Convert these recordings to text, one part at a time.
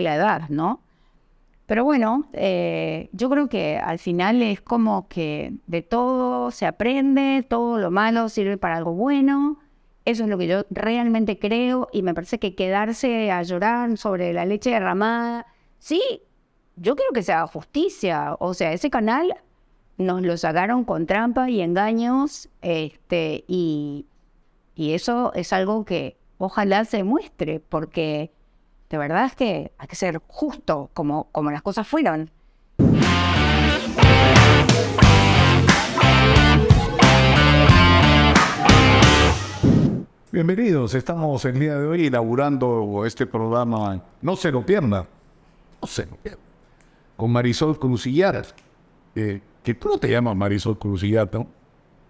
la edad, ¿no? Pero bueno, eh, yo creo que al final es como que de todo se aprende, todo lo malo sirve para algo bueno. Eso es lo que yo realmente creo y me parece que quedarse a llorar sobre la leche derramada, sí, yo creo que sea justicia. O sea, ese canal nos lo sacaron con trampa y engaños este, y, y eso es algo que ojalá se muestre porque de verdad es que hay que ser justo como, como las cosas fueron. Bienvenidos, estamos el día de hoy elaborando este programa No se lo pierda, no se lo con Marisol Crucillar, eh, que tú no te llamas Marisol Crucillar, ¿no?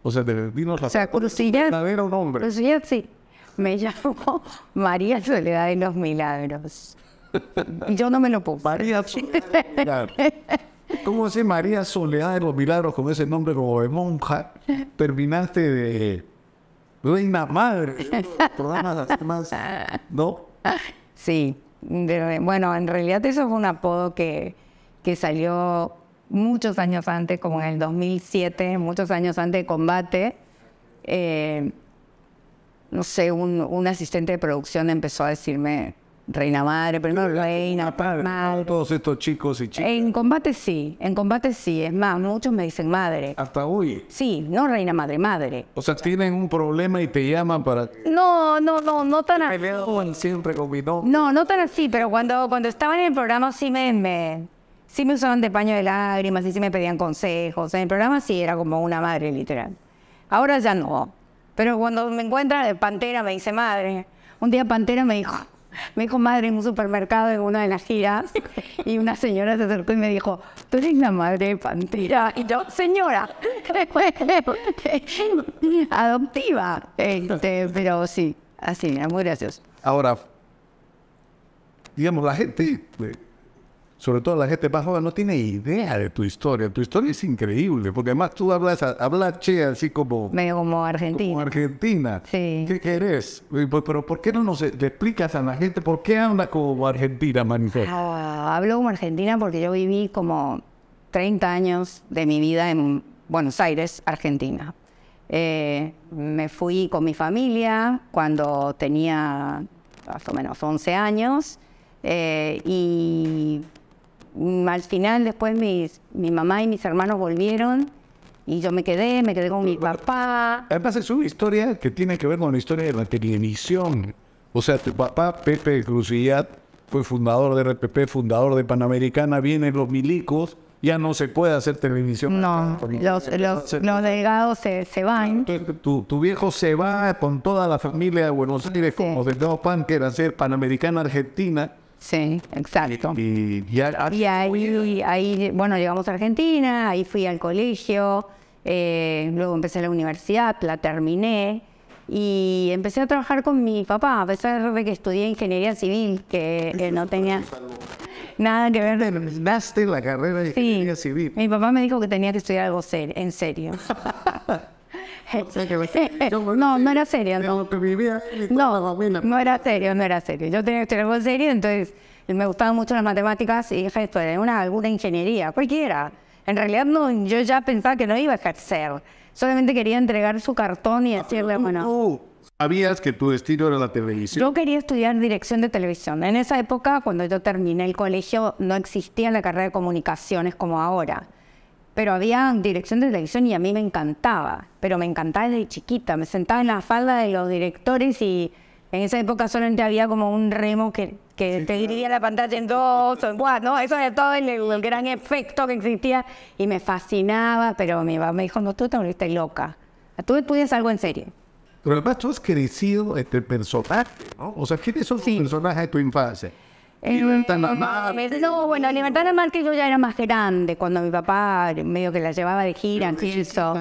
O sea, dinos la... O sea, Crucillar... Verdadero nombre. Crucillar, sí. Me llamo María Soledad de los Milagros. Yo no me lo puedo. María ¿Cómo se María Soledad de los Milagros con ese nombre como de monja? Terminaste de reina madre. ¿no? Sí. bueno, en realidad eso fue un apodo que, que salió muchos años antes, como en el 2007, muchos años antes de combate. Eh, no sé, un, asistente de producción empezó a decirme, Reina Madre, pero no Reina padre, Madre. Todos estos chicos y chicas. En combate sí, en combate sí. Es más, muchos me dicen madre. Hasta hoy. Sí, no Reina Madre, madre. O sea, tienen un problema y te llaman para... No, no, no, no tan así. siempre No, no tan así, pero cuando, cuando estaban en el programa sí me, me, sí me usaban de paño de lágrimas y sí me pedían consejos. En el programa sí era como una madre, literal. Ahora ya no. Pero cuando me encuentra de Pantera me dice madre. Un día Pantera me dijo, me dijo madre en un supermercado en una de las giras y una señora se acercó y me dijo, tú eres la madre de Pantera. Y yo, señora, adoptiva. Este, pero sí, así, muy gracioso. Ahora, digamos, la gente eh, sobre todo la gente más joven, no tiene idea de tu historia. Tu historia es increíble, porque además tú hablas, así como... Medio como argentina. Como argentina. ¿Qué, eres? Pues, pero, ¿por qué no nos explicas a la gente por qué hablas como argentina, Manifesto? Ah, hablo como argentina porque yo viví como 30 años de mi vida en Buenos Aires, Argentina. Eh, me fui con mi familia cuando tenía más o menos 11 años eh, y Mm, al final después mis, mi mamá y mis hermanos volvieron y yo me quedé, me quedé con mi papá. Además es una historia que tiene que ver con la historia de la televisión. O sea, tu papá, Pepe Cruzillat, fue fundador de RPP, fundador de Panamericana, vienen los milicos, ya no se puede hacer televisión. No, los, los, delegados se, se van. Tu, tu, viejo se va con toda la familia de Buenos Aires, como de Pan, que era ser Panamericana Argentina, Sí, exacto. Y, ahí, bueno, llegamos a Argentina, ahí fui al colegio, eh, luego empecé la universidad, la terminé y empecé a trabajar con mi papá, a pesar de que estudié ingeniería civil, que no tenía nada que ver. Terminaste la carrera de ingeniería civil. Mi papá me dijo que tenía que estudiar algo en serio. No, no era serio. No. no, era serio, no era serio. Yo tenía que estudiar algo serio, entonces me gustaban mucho las matemáticas y dije esto, una, alguna ingeniería, cualquiera. En realidad no, yo ya pensaba que no iba a ejercer. Solamente quería entregar su cartón y decirle, ah, bueno... sabías que tu destino era la televisión? Yo quería estudiar dirección de televisión. En esa época, cuando yo terminé el colegio, no existía la carrera de comunicaciones como ahora pero había dirección de televisión y a mí me encantaba, pero me encantaba desde chiquita, me sentaba en la falda de los directores y en esa época solamente había como un remo que, te dividía la pantalla en dos o en cuatro, ¿no? Eso era todo el, gran efecto que existía y me fascinaba, pero mi mamá me dijo, no, tú te volviste loca, tú estudias algo en serio. Pero además tú has crecido este personaje, ¿no? O sea, ¿quiénes son los personajes de tu infancia? Libertad normal. No, bueno, Libertad normal que yo ya era más grande, cuando mi papá medio que la llevaba de gira, eso.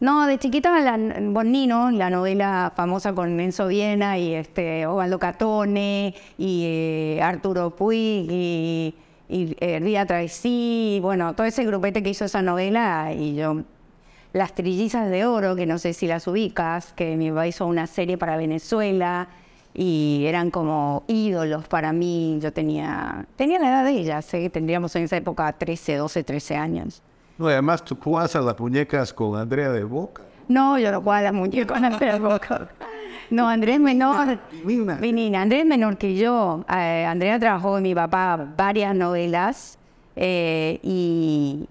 No, de chiquita la Bonino, la novela famosa con Enzo Viena y este Ovaldo Catone y eh, Arturo Puig y, y eh, Ría bueno, todo ese grupete que hizo esa novela y yo Las Trillizas de Oro, que no sé si las ubicas, que mi papá hizo una serie para Venezuela y eran como ídolos para mí. Yo tenía, tenía la edad de ellas, sé ¿eh? que tendríamos en esa época 13, 12, 13 años. No, además tú jugabas a las muñecas con Andrea de Boca. No, yo no jugaba a las muñecas con Andrea de Boca. No, Andrés es menor. Menina. Andrés es menor que yo. Eh, Andrea trabajó con mi papá varias novelas eh, y,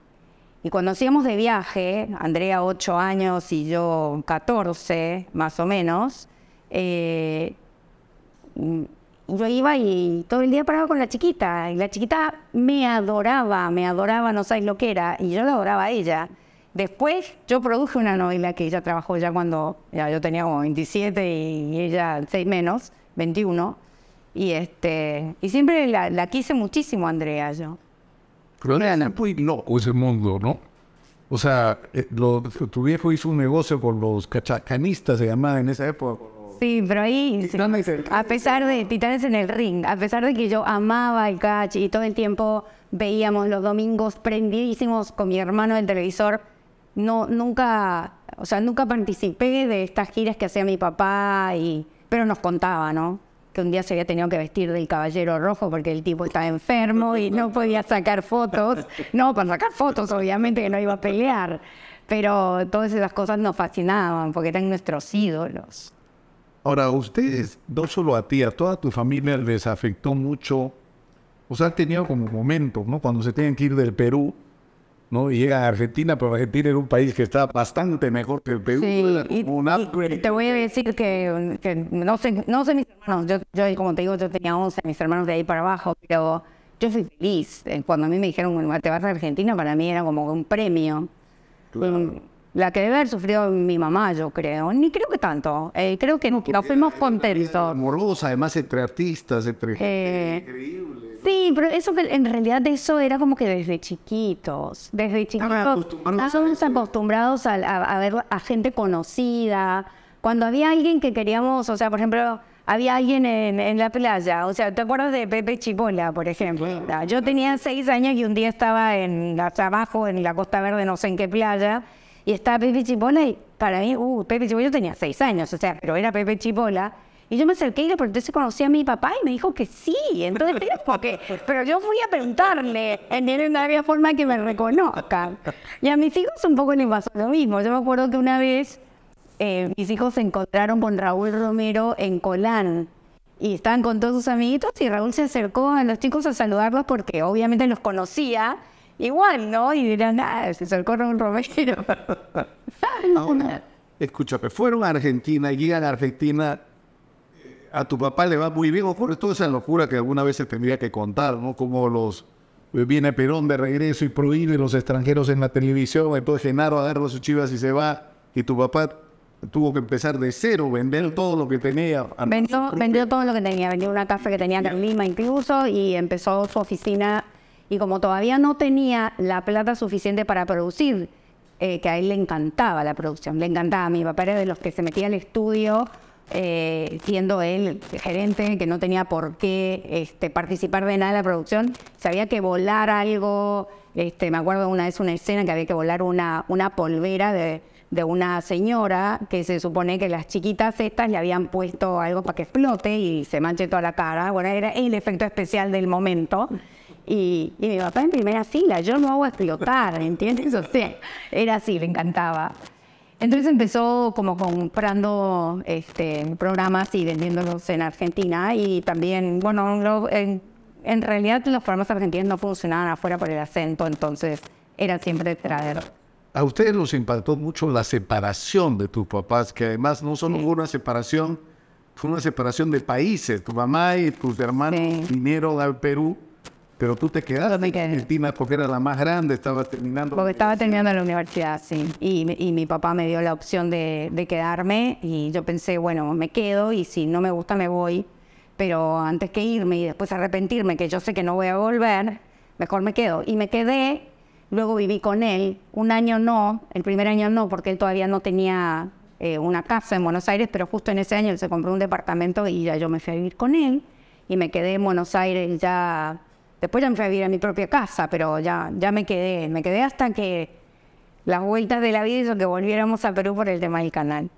cuando hacíamos de viaje, Andrea 8 años y yo 14, más o menos, Mm, yo iba y todo el día paraba con la chiquita. Y la chiquita me adoraba, me adoraba, no sabes lo que era. Y yo la adoraba a ella. Después yo produje una novela que ella trabajó ya cuando ya yo tenía como 27 y ella 6 menos, 21. Y, este, y siempre la, quise muchísimo, Andrea, yo. Pero era muy loco ese mundo, ¿no? O sea, eh, tu viejo hizo un negocio con los cachacanistas, se llamaba en esa época, Sí, pero ahí, a pesar de Titanes en el Ring, a pesar de que yo amaba el catch y todo el tiempo veíamos los domingos prendidísimos con mi hermano del televisor, no, nunca, o sea, nunca participé de estas giras que hacía mi papá, y, pero nos contaba, ¿no? Que un día se había tenido que vestir del caballero rojo porque el tipo estaba enfermo y no podía sacar fotos. No, para sacar fotos, obviamente, que no iba a pelear. Pero todas esas cosas nos fascinaban porque eran nuestros ídolos. Ahora, ustedes, no solo a ti, a toda tu familia les afectó mucho, o sea, han tenido como momentos, ¿no? Cuando se tienen que ir del Perú, ¿no? Y llega a Argentina, pero Argentina era un país que está bastante mejor que el Perú. Sí, te voy a decir que, no, sé, no sé mis hermanos, yo, yo, como te digo, yo tenía 11, mis hermanos de ahí para abajo, pero yo fui feliz. Eh, cuando a mí me dijeron, te vas a Argentina, para mí era como un premio. Claro la que debe haber sufrido mi mamá, yo creo. Ni creo que tanto. Eh, creo que no, nos fuimos contentos. amorosa, además, entre artistas, entre gente eh, increíble. Sí, pero eso en realidad eso era como que desde chiquitos. Desde chiquitos. estamos ah, acostumbrados a, ver a gente conocida. Cuando había alguien que queríamos, o sea, por ejemplo había alguien en, la playa. O sea, ¿te acuerdas de Pepe Chipola, por ejemplo? Ah, yo tenía seis años y un día estaba en abajo, en la Costa Verde, no sé en qué playa, y estaba Pepe Chipola y para mí, uh, Pepe Chipola, yo tenía seis años, o sea, pero era Pepe Chipola. Y yo me acerqué y le pregunté si conocía a mi papá y me dijo que sí. Entonces, ¿por qué? Pero yo fui a preguntarle, en no había forma que me reconozca. Y a mis hijos un poco les pasó lo mismo. Yo me acuerdo que una vez eh, mis hijos se encontraron con Raúl Romero en Colán y estaban con todos sus amiguitos y Raúl se acercó a los chicos a saludarlos porque obviamente los conocía igual, ¿no? Y dirán, ah, se socorre un romero. Ahora, escúchame, fueron a Argentina y llegan a Argentina. Eh, a tu papá le va muy bien, por toda esa locura que alguna vez se tendría que contar, ¿no? Como los eh, viene Perón de regreso y prohíbe los extranjeros en la televisión, entonces Genaro dar sus chivas y se va, y tu papá tuvo que empezar de cero, vender todo lo que tenía. Vendió, vendió todo lo que tenía, vendió una café que tenía en Lima incluso y empezó su oficina y como todavía no tenía la plata suficiente para producir, eh, que a él le encantaba la producción, le encantaba. Mi papá era de los que se metía al estudio, eh, siendo él gerente, que no tenía por qué este, participar de nada de la producción. Sabía que volar algo, este, me acuerdo una vez una escena que había que volar una, una polvera de, de una señora que se supone que las chiquitas estas le habían puesto algo para que explote y se manche toda la cara. Bueno, era el efecto especial del momento. Y, mi papá en primera fila, yo no hago explotar, ¿entiendes? O sea, era así, le encantaba. Entonces empezó como comprando este, programas y vendiéndolos en Argentina y también, bueno, en, realidad los programas argentinos no funcionaban afuera por el acento, entonces era siempre traer. A ustedes los impactó mucho la separación de tus papás, que además no solo fue una separación, fue una separación de países. Tu mamá y tus hermanos vinieron al Perú pero tú te quedaste en en porque era la más grande, estaba terminando. Porque estaba terminando la universidad, sí. Y, mi papá me dio la opción de, quedarme y yo pensé, bueno, me quedo y si no me gusta me voy. Pero antes que irme y después arrepentirme, que yo sé que no voy a volver, mejor me quedo. Y me quedé, luego viví con él. Un año no, el primer año no, porque él todavía no tenía eh, una casa en Buenos Aires, pero justo en ese año él se compró un departamento y ya yo me fui a vivir con él. Y me quedé en Buenos Aires ya Después ya me fui a vivir a mi propia casa, pero ya, ya me quedé. Me quedé hasta que las vueltas de la vida hizo que volviéramos a Perú por el tema del canal.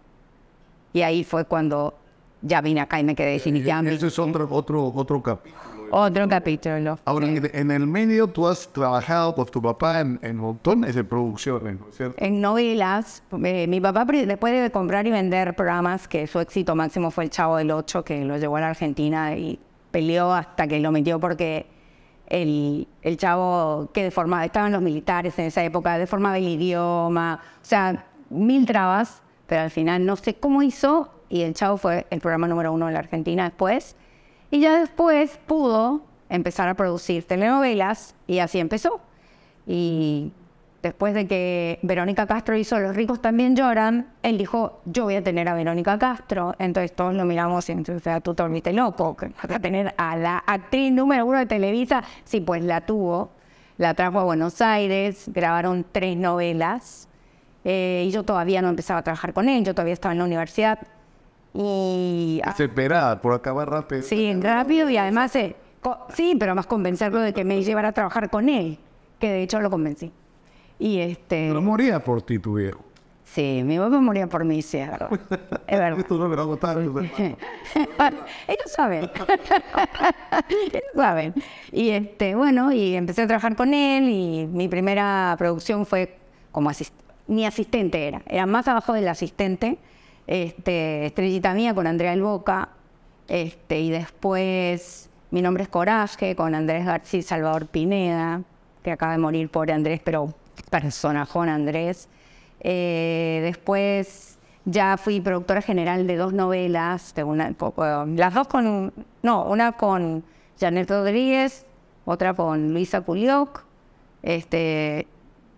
Y ahí fue cuando ya vine acá y me quedé eh, definitivamente. Ese es otro, otro, otro capítulo. Otro capítulo. Ahora, en el medio tú has trabajado con tu papá en, en montones de producciones, ¿no es cierto? En novelas. Eh, mi papá, después de comprar y vender programas, que su éxito máximo fue El Chavo del Ocho, que lo llevó a la Argentina y peleó hasta que lo metió porque el, el chavo que deformaba, estaban los militares en esa época, deformaba el idioma, o sea, mil trabas, pero al final no sé cómo hizo y el chavo fue el programa número uno en la Argentina después. Y ya después pudo empezar a producir telenovelas y así empezó. Y después de que Verónica Castro hizo Los ricos también lloran, él dijo, yo voy a tener a Verónica Castro. Entonces todos lo miramos y entonces, o sea, tú te loco, que vas a tener a la actriz número uno de Televisa. Sí, pues la tuvo, la trajo a Buenos Aires, grabaron tres novelas. Eh, y yo todavía no empezaba a trabajar con él, yo todavía estaba en la universidad. Y... Desesperada, por acabar rápido. Sí, rápido y además, eh, sí, pero más convencerlo de que me llevara a trabajar con él, que de hecho lo convencí. Y este... Pero moría por ti tu viejo. Sí, mi papá moría por mí, sí, es verdad. Esto no me va a Ellos saben. Ellos saben. Y este, bueno, y empecé a trabajar con él y mi primera producción fue como asistente. mi asistente era, era más abajo del asistente, este, Estrellita Mía con Andrea El Boca, este, y después Mi Nombre es Coraje con Andrés García Salvador Pineda, que acaba de morir por Andrés, pero Juan Andrés. Eh, después ya fui productora general de dos novelas, una, las dos con, no, una con Janet Rodríguez, otra con Luisa Culioc, este,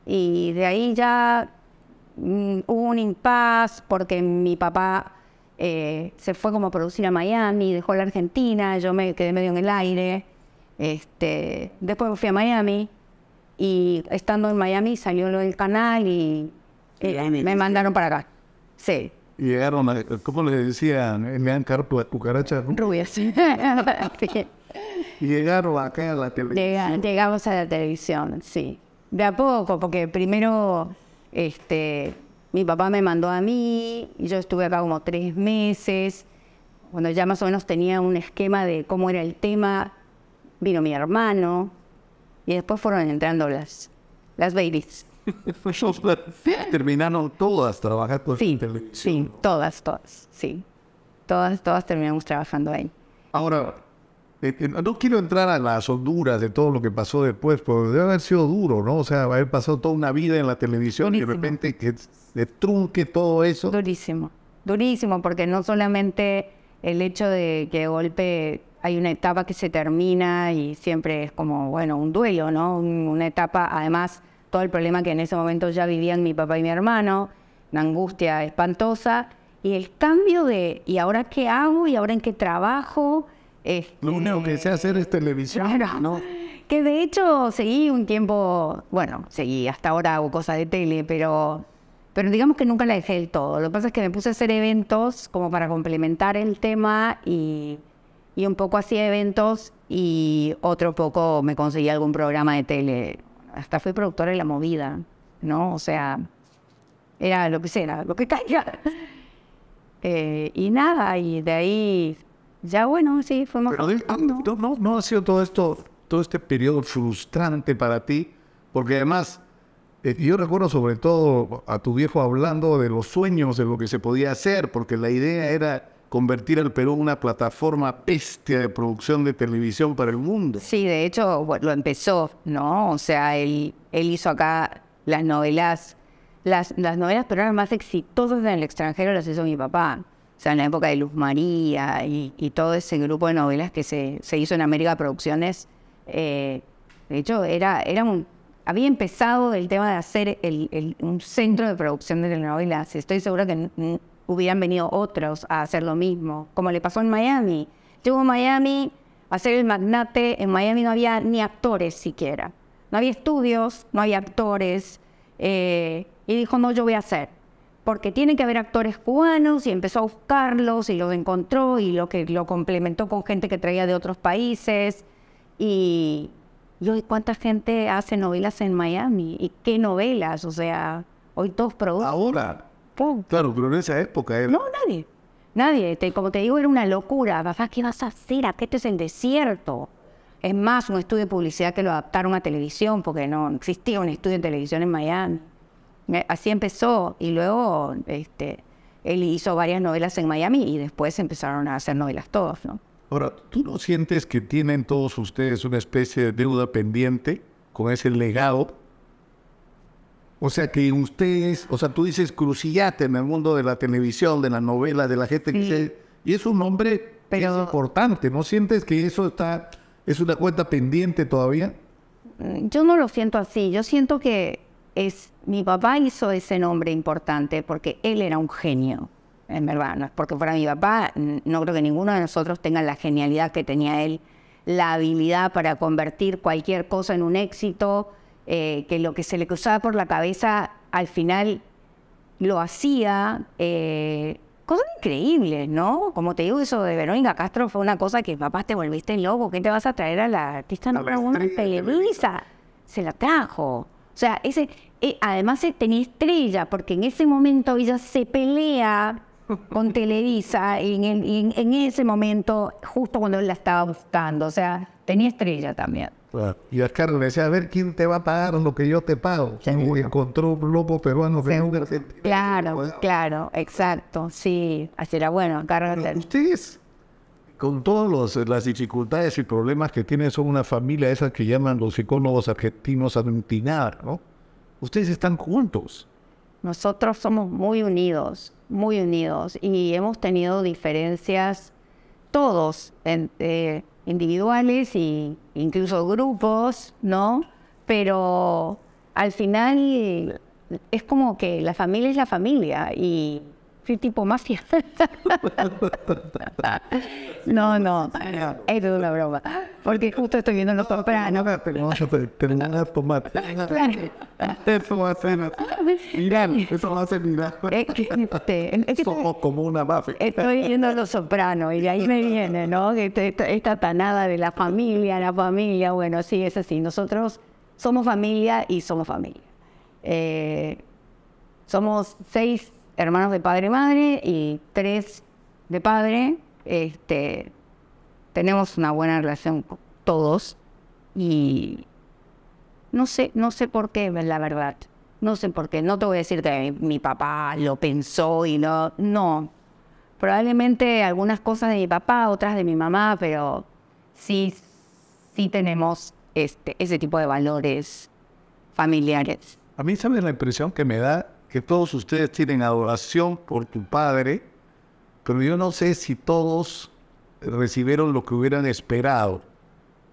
y de ahí ya mm, hubo un impas porque mi papá eh, se fue como a producir a Miami, dejó la Argentina, yo me quedé medio en el aire, este, después fui a Miami, y estando en Miami salió lo del canal y, eh, me mandaron para acá. Sí. Llegaron, a, ¿cómo les decían? Me han carto a Rubias. Llegaron acá a la televisión. llegamos a la televisión, sí. De a poco, porque primero este, mi papá me mandó a mí, y yo estuve acá como tres meses. Cuando ya más o menos tenía un esquema de cómo era el tema, vino mi hermano, y después fueron entrando las, las babies. Terminaron todas trabajando por sí, televisión. Sí, todas, todas, sí. Todas, todas terminamos trabajando ahí. Ahora, este, no quiero entrar a las honduras de todo lo que pasó después, pero debe haber sido duro, ¿no? O sea, haber pasado toda una vida en la televisión y de repente que se trunque todo eso. Durísimo, durísimo, porque no solamente el hecho de que de golpe hay una etapa que se termina y siempre es como, bueno, un duelo, ¿no? Una etapa, además, todo el problema que en ese momento ya vivían mi papá y mi hermano, una angustia espantosa, y el cambio de, ¿y ahora qué hago? ¿Y ahora en qué trabajo? Este, Lo único que sé hacer es televisión, Que de hecho seguí un tiempo, bueno, seguí, hasta ahora hago cosas de tele, pero pero digamos que nunca la dejé del todo. Lo que pasa es que me puse a hacer eventos como para complementar el tema y, y un poco hacía eventos y otro poco me conseguí algún programa de tele. Hasta fui productora de La Movida, ¿no? O sea, era lo que sea, lo que caiga. Eh, y nada, y de ahí ya bueno, sí, fuimos... Pero no, no ha sido todo esto, todo este periodo frustrante para ti, porque además eh, yo recuerdo sobre todo a tu viejo hablando de los sueños, de lo que se podía hacer, porque la idea era convertir al Perú en una plataforma bestia de producción de televisión para el mundo. Sí, de hecho lo empezó, ¿no? O sea, él, hizo acá las novelas, las, las novelas peruanas más exitosas en el extranjero las hizo mi papá. O sea, en la época de Luz María y, todo ese grupo de novelas que se, hizo en América Producciones. Eh, de hecho, era, era un había empezado el tema de hacer el, un centro de producción de telenovelas. Estoy segura que hubieran venido otros a hacer lo mismo, como le pasó en Miami. Llegó a Miami a hacer el magnate. En Miami no había ni actores siquiera. No había estudios, no había actores. Eh, y dijo, no, yo voy a hacer. Porque tiene que haber actores cubanos y empezó a buscarlos y los encontró y lo que lo complementó con gente que traía de otros países. Y, yo, hoy cuánta gente hace novelas en Miami? ¿Y qué novelas? O sea, hoy todos producen. Ahora. Claro, pero en esa época era. No, nadie. Nadie. como te digo, era una locura. Papá, ¿qué vas a hacer? qué esto es el desierto. Es más, un estudio de publicidad que lo adaptaron a televisión, porque no existía un estudio de televisión en Miami. Eh, así empezó. Y luego, este, él hizo varias novelas en Miami y después empezaron a hacer novelas todos, ¿no? Ahora, ¿tú no sientes que tienen todos ustedes una especie de deuda pendiente con ese legado? O sea, que ustedes, o sea, tú dices crucillate en el mundo de la televisión, de la novela, de la gente que se... Y es un nombre importante, ¿no sientes que eso está, es una cuenta pendiente todavía? Mm, yo no lo siento así, yo siento que es mi papá hizo ese nombre importante porque él era un genio en verdad, no es porque fuera mi papá, no creo que ninguno de nosotros tenga la genialidad que tenía él, la habilidad para convertir cualquier cosa en un éxito, eh, que lo que se le cruzaba por la cabeza al final lo hacía. Eh, cosas increíbles, ¿no? Como te digo, eso de Verónica Castro fue una cosa que, papá, te volviste loco, ¿qué te vas a traer a la artista no una Televisa? Se la trajo. O sea, ese, eh, además tenía estrella, porque en ese momento ella se pelea con Televisa en, en, ese momento, justo cuando él la estaba buscando. O sea, tenía estrella también. Y Carlos le decía, a ver, ¿quién te va a pagar lo que yo te pago? Y encontró un lobo peruano que nunca Claro, claro, exacto, sí. Así era bueno, Ustedes, con todas las dificultades y problemas que tienen, son una familia esas que llaman los psicólogos argentinos admitinar, ¿no? Ustedes están juntos. Nosotros somos muy unidos, muy unidos y hemos tenido diferencias todos, eh, individuales e incluso grupos, ¿no? Pero al final es como que la familia es la familia y soy tipo mafia. no, no, es una broma. Porque justo estoy viendo los sopranos. Pero nada tomate. Eso va a ser. Mirá, eso va a ser mirar este, Somos como una mafia. Estoy viendo los sopranos y de ahí me viene, ¿no? Este, este, esta, tanada de la familia, la familia. Bueno, sí, es así. Nosotros somos familia y somos familia. Eh, somos seis hermanos de padre y madre y tres de padre. Este, tenemos una buena relación todos y no sé, no sé por qué, la verdad. No sé por qué. No te voy a decir que mi, papá lo pensó y no. No. Probablemente algunas cosas de mi papá, otras de mi mamá, pero sí, sí tenemos este, ese tipo de valores familiares. A mí, ¿sabes la impresión que me da? que todos ustedes tienen adoración por tu Padre, pero yo no sé si todos recibieron lo que hubieran esperado.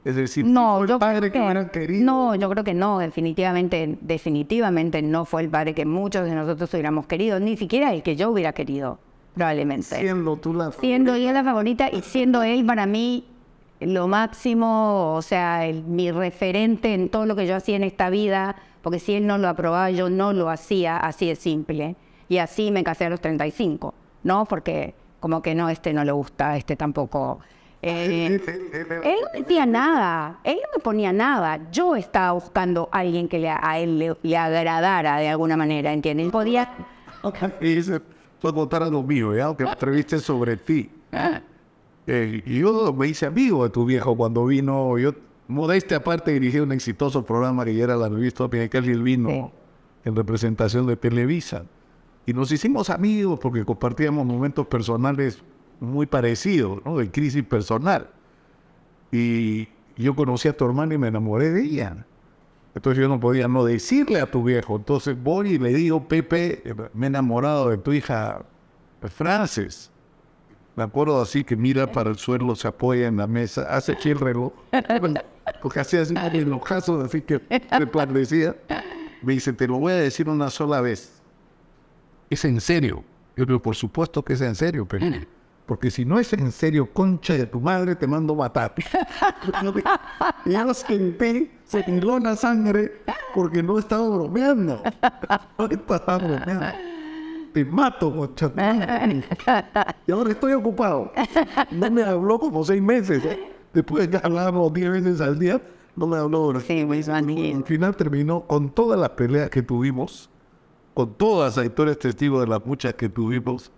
Es decir, no, el padre que, hubieran querido. No, yo creo que no, definitivamente, definitivamente no fue el padre que muchos de nosotros hubiéramos querido, ni siquiera el que yo hubiera querido, probablemente. Siendo tú la favorita. Siendo yo la favorita y siendo él para mí lo máximo, o sea, mi referente en todo lo que yo hacía en esta vida, porque si él no lo aprobaba, yo no lo hacía, así de simple. Y así me casé a los 35, ¿no? Porque como que no, este no le gusta, este tampoco. Eh, ah, él no decía nada, él no me ponía nada. Yo estaba buscando a alguien que le, a él le, agradara de alguna manera, ¿entiendes? Podía. Okay. Y dice, puedes votar a lo mío, ¿ya? ¿eh? Aunque sobre ti. Ah. Eh, yo me hice amigo de tu viejo cuando vino. Modeste aparte dirigió un exitoso programa que era la revista Dominical y el Vino en representación de Televisa. Y nos hicimos amigos porque compartíamos momentos personales muy parecidos, ¿no? de crisis personal. Y yo conocí a tu hermana y me enamoré de ella. Entonces yo no podía no decirle a tu viejo. Entonces voy y le digo, Pepe, me he enamorado de tu hija Frances. Me acuerdo así que mira para el suelo, se apoya en la mesa, hace aquí el reloj. Porque así es así que me Me dice, te lo voy a decir una sola vez. ¿Es en serio? Yo digo, por supuesto que es en serio, pero... Porque si no es en serio, concha de tu madre, te mando matar. que en senté, se tiró la sangre porque no estaba bromeando. No estaba bromeando te mato, muchachos. Y ahora estoy ocupado. No me habló como seis meses. ¿eh? Después de que hablábamos diez veces al día, no me habló. Sí, pues, Al final terminó con todas las peleas que tuvimos, con todas las historias testigos de las muchas que tuvimos.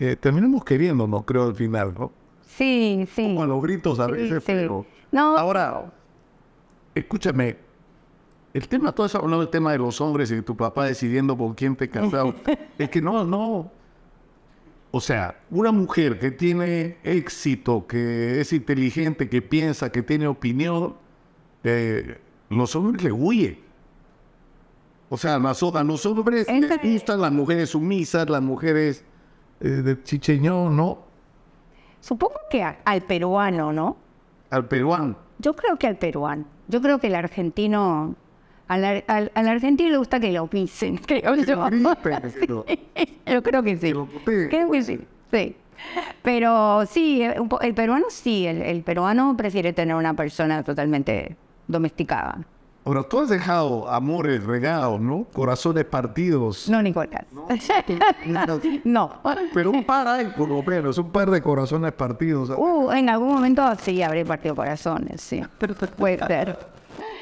Eh, terminamos queriéndonos, creo, al final, ¿no? Sí, sí. Como a los gritos a veces, sí, pero... Ahora, escúchame, el tema, todo eso, hablando el tema de los hombres y de tu papá decidiendo por quién te casas, es que no, no. O sea, una mujer que tiene éxito, que es inteligente, que piensa, que tiene opinión, eh, los hombres le huye. O sea, a los hombres les gustan las mujeres sumisas, las mujeres eh, de chicheñón, ¿no? Supongo que al peruano, ¿no? Al peruano. Yo creo que al peruano. Yo creo que el argentino al, al, argentino le gusta que lo pisen, creo yo. Sí, creo que sí. sí. Pero sí, eh, el peruano sí, el, peruano prefiere tener una persona totalmente domesticada. Ahora, tú has dejado amores regados, ¿no? Corazones partidos. No, Nicolás. No. no. Pero un par por lo un par de corazones partidos. Uh, en algún momento sí habré partido corazones, sí. Puede ser.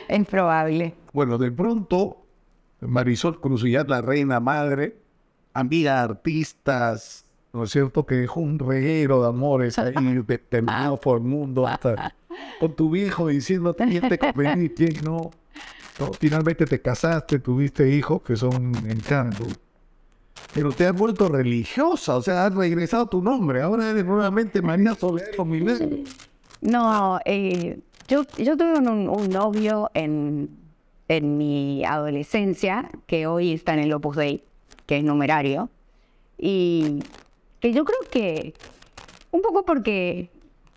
Es probable. Bueno, de pronto, Marisol Cruz la reina madre, amiga artistas, ¿no es cierto? Que dejó un reguero de amores ahí, determinado por el mundo, hasta con tu viejo diciendo quién te conviene quién no. Finalmente te casaste, tuviste hijos que son encanto. Pero te has vuelto religiosa, o sea, has regresado tu nombre. Ahora eres nuevamente María Soledad No, eh, yo, yo tuve un novio en en mi adolescencia, que hoy está en el Opus Dei, que es numerario, y que yo creo que, un poco porque,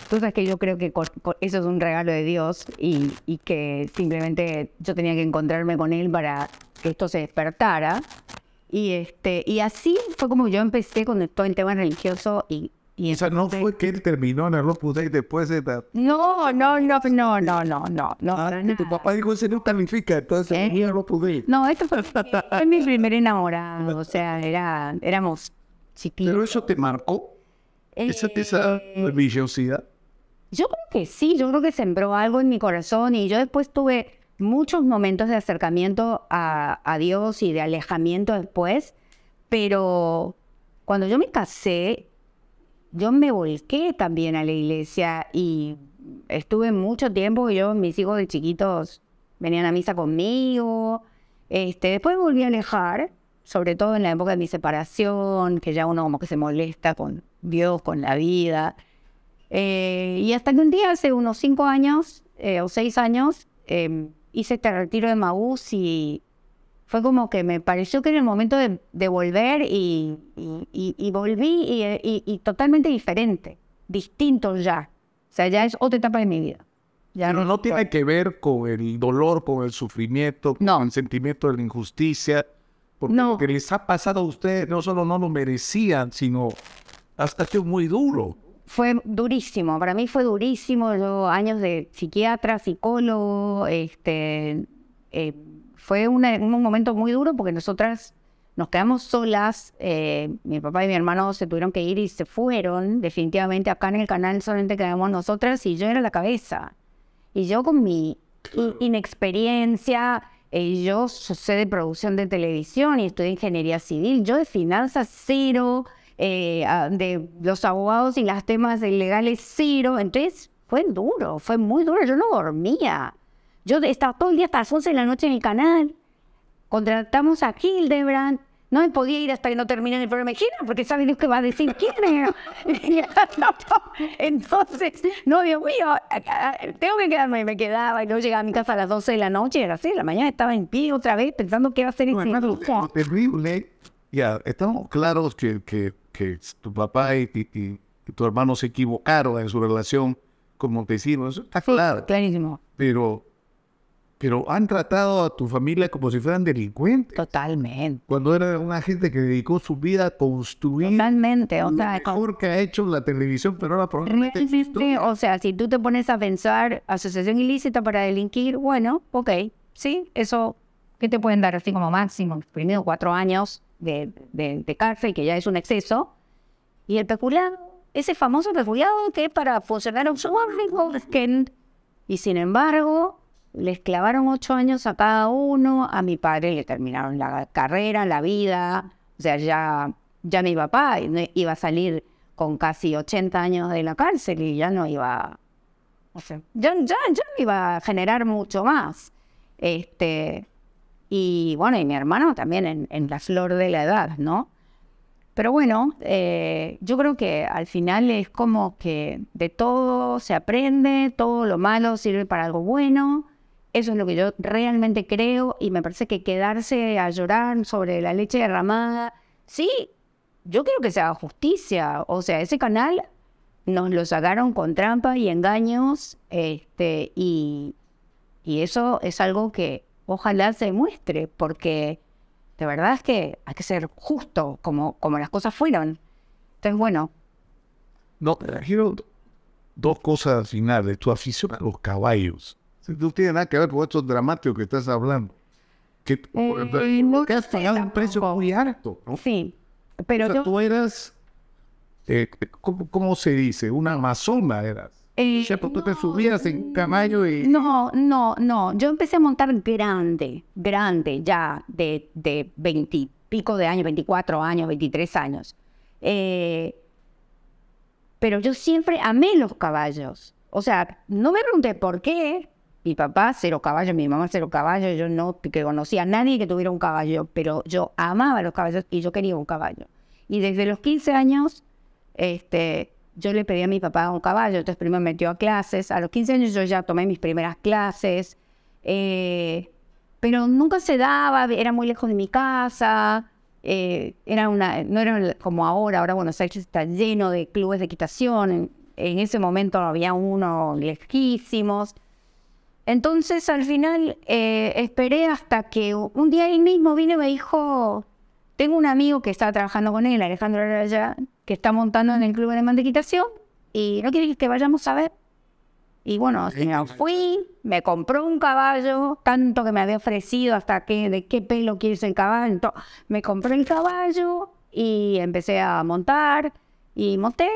tú sabes que yo creo que eso es un regalo de Dios y, y que simplemente yo tenía que encontrarme con Él para que esto se despertara. Y, este, y así fue como yo empecé con todo el tema religioso y o sea, no este fue que él terminó en el Opus Dei después de No, no, no, no, no, no, no. ah, tu papá dijo, ese no califica, entonces ¿Eh? venía el Opus No, esto fue, fue mi primer enamorado, o sea, era, éramos chiquitos. ¿Pero eso te marcó? ¿Esa, eh, esa religiosidad? Yo creo que sí, yo creo que sembró algo en mi corazón y yo después tuve muchos momentos de acercamiento a, a Dios y de alejamiento después, pero cuando yo me casé, yo me volqué también a la iglesia y estuve mucho tiempo, yo, mis hijos de chiquitos venían a misa conmigo, este, después volví a alejar, sobre todo en la época de mi separación, que ya uno como que se molesta con Dios, con la vida. Eh, y hasta que un día, hace unos cinco años eh, o seis años, eh, hice este retiro de Maús y fue como que me pareció que era el momento de, volver y, volví y, totalmente diferente, distinto ya. O sea, ya es otra etapa de mi vida. Ya Pero no, tiene que ver con el dolor, con el sufrimiento, con el sentimiento de la injusticia. Porque lo que les ha pasado a ustedes no solo no lo merecían, sino hasta que muy duro. Fue durísimo, para mí fue durísimo. Yo años de psiquiatra, psicólogo, este, eh, fue un momento muy duro porque nosotras nos quedamos solas. Eh, mi papá y mi hermano se tuvieron que ir y se fueron. Definitivamente acá en el canal solamente quedamos nosotras y yo era la cabeza. Y yo con mi inexperiencia, eh, yo sé de producción de televisión y estudio ingeniería civil, yo de finanzas cero, eh, de los abogados y las temas legales cero, entonces fue duro, fue muy duro, yo no dormía. Yo estaba todo el día hasta las 11 de la noche en el canal. Contratamos a Hildebrand. No me podía ir hasta que no termine el programa. Gira, porque sabe Dios que va a decir quién Entonces, no, había... mío, tengo que quedarme. Me quedaba y no llegaba a mi casa a las 12 de la noche Era así. la mañana estaba en pie otra vez pensando qué va a hacer Terrible. Ya, estamos claros que, que, que tu papá y, y, tu hermano se equivocaron en su relación, como te Está claro. Clarísimo. Pero pero han tratado a tu familia como si fueran delincuentes. Totalmente. Cuando era una gente que dedicó su vida a construir. Totalmente, o lo mejor que ha hecho la televisión, pero ahora probablemente. Realmente, o sea, si tú te pones a pensar asociación ilícita para delinquir, bueno, ok, sí, eso, ¿qué te pueden dar así como máximo? Primero cuatro años de, cárcel, que ya es un exceso. Y el peculado, ese famoso refugiado que para funcionar un que. Y sin embargo, les clavaron ocho años a cada uno, a mi padre le terminaron la carrera, la vida, o sea, ya, ya mi papá iba a salir con casi 80 años de la cárcel y ya no iba, o sea, ya, ya, ya iba a generar mucho más. Este, y bueno, y mi hermano también en, la flor de la edad, ¿no? Pero bueno, eh, yo creo que al final es como que de todo se aprende, todo lo malo sirve para algo bueno. Eso es lo que yo realmente creo y me parece que quedarse a llorar sobre la leche derramada, sí, yo quiero que se haga justicia. O sea, ese canal nos lo sacaron con trampa y engaños este, y, y eso es algo que ojalá se muestre porque de verdad es que hay que ser justo como, como las cosas fueron. Entonces, bueno. No, quiero dos cosas al final, de Tu afición a los caballos no tiene nada que ver con estos dramáticos que estás hablando. Que, eh, no has pagado un precio muy alto, Sí, pero tú eras, eh, ¿cómo, se dice? Una amazona eras. ya eh, pues, tú te subías en mm, caballo y... No, no, no. Yo empecé a montar grande, grande ya, de, de de años, 24 años, 23 años. pero yo siempre amé los caballos. O sea, no me pregunté por qué, mi papá, cero caballos, mi mamá, cero caballos. Yo no que conocía a nadie que tuviera un caballo, pero yo amaba los caballos y yo quería un caballo. Y desde los 15 años, este, yo le pedí a mi papá un caballo, entonces primero me metió a clases. A los 15 años yo ya tomé mis primeras clases, eh, pero nunca se daba, era muy lejos de mi casa. Eh, era una, no era como ahora, ahora Buenos Aires está lleno de clubes de equitación. En, ese momento había uno lejísimos. Entonces al final eh, esperé hasta que un día él mismo vino y me dijo, tengo un amigo que está trabajando con él, Alejandro Araya, que está montando en el club de mantequitación y no quiere que vayamos a ver. Y bueno, fui, me compró un caballo, tanto que me había ofrecido hasta que de qué pelo quieres el caballo. me compró el caballo y empecé a montar y monté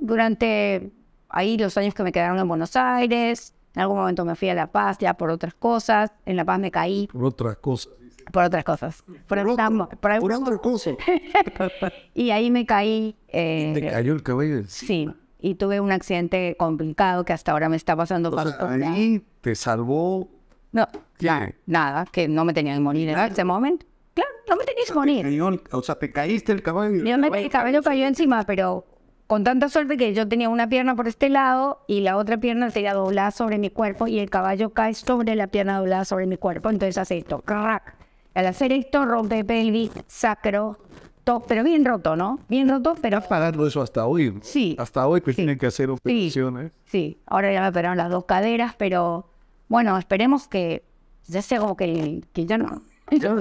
durante ahí los años que me quedaron en Buenos Aires. En algún momento me fui a La Paz ya por otras cosas. En La Paz me caí. Por otras cosas. Por otras cosas. Por, y ahí me caí. Eh, ¿Te cayó el cabello? Sí. Y tuve un accidente complicado que hasta ahora me está pasando. O sea, ahí te salvó. No, Ya. nada, que no me tenía que morir en ese momento. Claro, no me tenías que morir. o sea, te caíste el caballo. el cabello cayó encima, pero con tanta suerte que yo tenía una pierna por este lado y la otra pierna se doblada sobre mi cuerpo y el caballo cae sobre la pierna doblada sobre mi cuerpo. Entonces hace esto, crack. Al hacer esto rompe pelvis, sacro, todo, pero bien roto, ¿no? Bien roto, pero... Pagando eso hasta hoy. Sí. Hasta hoy que tienen que hacer operaciones. Sí. ahora ya me operaron las dos caderas, pero bueno, esperemos que ya se como que, que ya no... Yo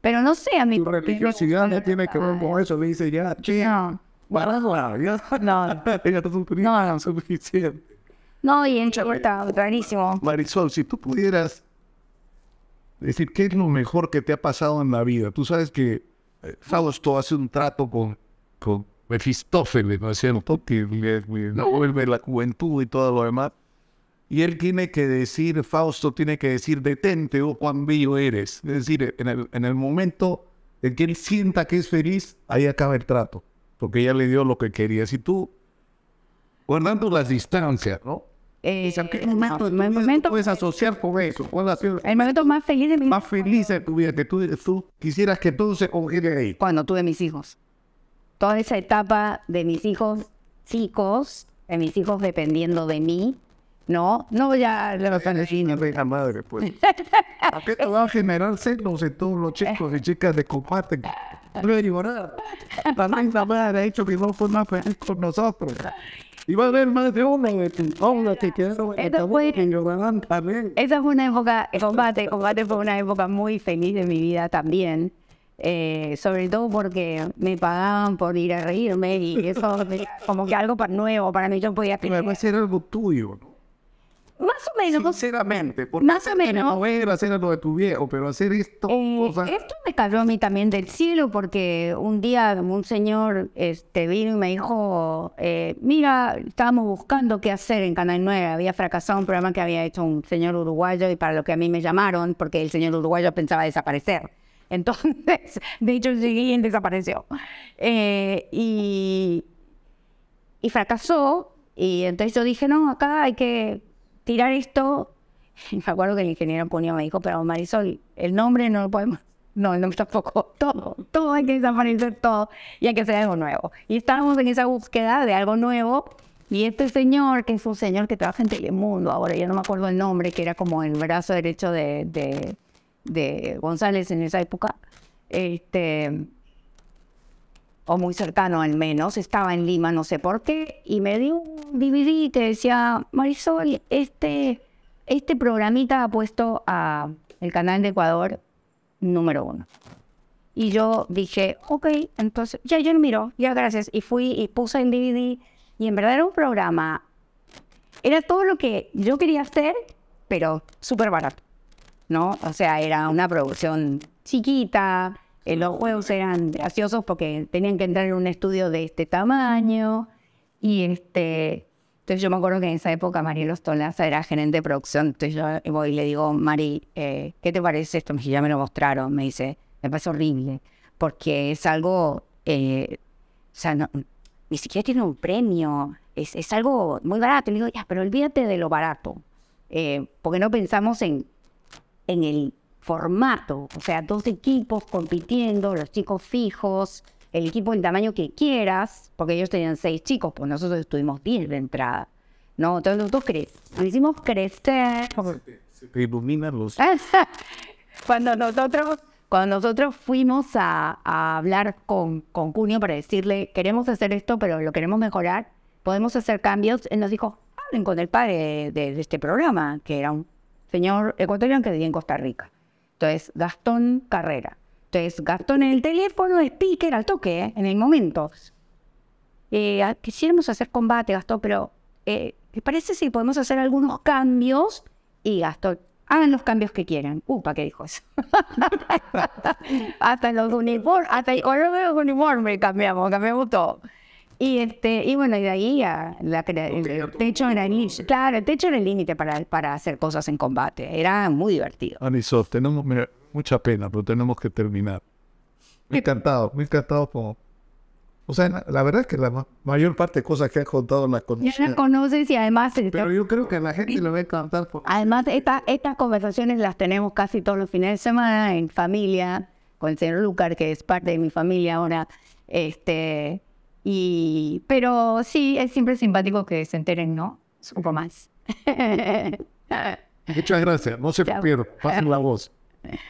pero no sé, a mí. Tu religiosidad no tiene que ver con eso. Me dice, ya, no. No. no, no. No, y en está buenísimo. Marisol, si tú pudieras decir qué es lo mejor que te ha pasado en la vida. Tú sabes que Fausto eh, hace un trato con, con Mefistófeles, ¿no es cierto? Que la juventud y todo lo demás. Y él tiene que decir, Fausto tiene que decir, detente, o oh, cuán bello eres. Es decir, en el, momento en que él sienta que es feliz, ahí acaba el trato, porque ella le dio lo que quería. Si tú, guardando las distancias, ¿no? Eh, ¿qué momento, puedes asociar con eso? el momento más feliz de mi vida. Más feliz de tu vida, que tú, tú quisieras que todo se congiere ahí. Cuando tuve mis hijos. Toda esa etapa de mis hijos chicos, de mis hijos dependiendo de mí, no, no, ya le vas a decir... Pues. La madre, pues. ¿A qué te va a generar celos en todos los chicos y chicas de combate? No digo nada. La reina madre ha hecho que no más feliz con nosotros. Y va a haber más de uno de tus que quedaron en el Esa fue una época, el combate, fue una época muy feliz de mi vida también. Eh, sobre todo porque me pagaban por ir a reírme y eso como que algo para nuevo para mí yo podía tener. va a ser algo tuyo, ¿no? Más o menos. Sinceramente, porque más o menos. hacer lo de tu viejo, pero hacer esto. Eh, esto me cayó a mí también del cielo, porque un día un señor este, vino y me dijo: eh, Mira, estábamos buscando qué hacer en Canal 9. Había fracasado un programa que había hecho un señor uruguayo y para lo que a mí me llamaron, porque el señor uruguayo pensaba desaparecer. Entonces, de hecho, llegué y desapareció. Eh, y, y fracasó. Y entonces yo dije, no, acá hay que tirar esto. Me acuerdo que el ingeniero ponía me dijo, pero Marisol, el nombre no lo podemos. No, el nombre tampoco. Todo, todo hay que desaparecer todo y hay que hacer algo nuevo. Y estábamos en esa búsqueda de algo nuevo. Y este señor, que es un señor que trabaja en Telemundo ahora, ya no me acuerdo el nombre, que era como el brazo derecho de, de, de González en esa época, este, o muy cercano al menos, estaba en Lima, no sé por qué, y me dio un DVD y te decía, Marisol, este, este programita ha puesto a el canal de Ecuador número uno. Y yo dije, ok, entonces, ya yo lo miro, ya gracias. Y fui y puse en DVD, y en verdad era un programa, era todo lo que yo quería hacer, pero súper barato, ¿no? O sea, era una producción chiquita, eh, los huevos eran graciosos porque tenían que entrar en un estudio de este tamaño. Y este, entonces yo me acuerdo que en esa época Marielo Stolaza era gerente de producción. Entonces yo voy y le digo, Mari, eh, ¿qué te parece esto? Me ya me lo mostraron. Me dice, me parece horrible. Porque es algo, eh, o sea, ni siquiera tiene un premio. Es, algo muy barato. Y le digo, ya, pero olvídate de lo barato. porque no pensamos en, en el formato, o sea, dos equipos compitiendo, los chicos fijos, el equipo en tamaño que quieras, porque ellos tenían seis chicos, pues nosotros estuvimos diez de entrada. No, entonces nosotros lo hicimos crecer. Se cuando nosotros, cuando nosotros fuimos a, hablar con, con Cunio para decirle, queremos hacer esto, pero lo queremos mejorar, podemos hacer cambios, él nos dijo, hablen con el padre de este programa, que era un señor ecuatoriano que vivía en Costa Rica. Entonces, Gastón Carrera. Entonces, Gastón en el teléfono, speaker al toque, ¿eh? en el momento. Eh, ah, quisiéramos hacer combate, Gastón, pero eh, parece si podemos hacer algunos cambios? Y Gastón, hagan los cambios que quieran. Upa, ¿qué dijo eso? hasta los uniformes, hasta el uniforme cambiamos, cambiamos todo. Y, este, y bueno, y de ahí la, el, eh, techo era el límite. Claro, el techo era el límite para, para hacer cosas en combate. Era muy divertido. Anisof, tenemos mucha pena, pero tenemos que terminar. Me encantado, me encantado como... O sea, la, verdad es que la mayor parte de cosas que han contado las conoces. Ya las conoces y además... Pero yo creo que la gente lo va a encantar. Además, esta, estas conversaciones las tenemos casi todos los fines de semana en familia, con el señor Lucar, que es parte de mi familia ahora. Este, y, pero sí, es siempre simpático que se enteren, ¿no? un poco más. Muchas gracias. No se pierdan. Pasen la voz.